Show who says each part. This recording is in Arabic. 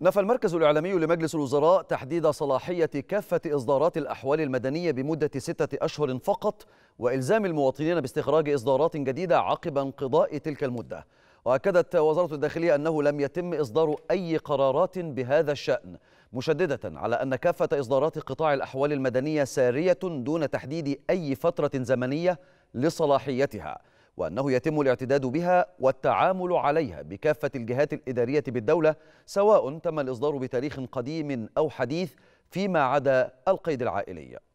Speaker 1: نفى المركز الإعلامي لمجلس الوزراء تحديد صلاحية كافة إصدارات الأحوال المدنية بمدة ستة أشهر فقط وإلزام المواطنين باستخراج إصدارات جديدة عقب انقضاء تلك المدة وأكدت وزارة الداخلية أنه لم يتم إصدار أي قرارات بهذا الشأن مشددة على أن كافة إصدارات قطاع الأحوال المدنية سارية دون تحديد أي فترة زمنية لصلاحيتها وأنه يتم الاعتداد بها والتعامل عليها بكافة الجهات الإدارية بالدولة سواء تم الإصدار بتاريخ قديم أو حديث فيما عدا القيد العائلي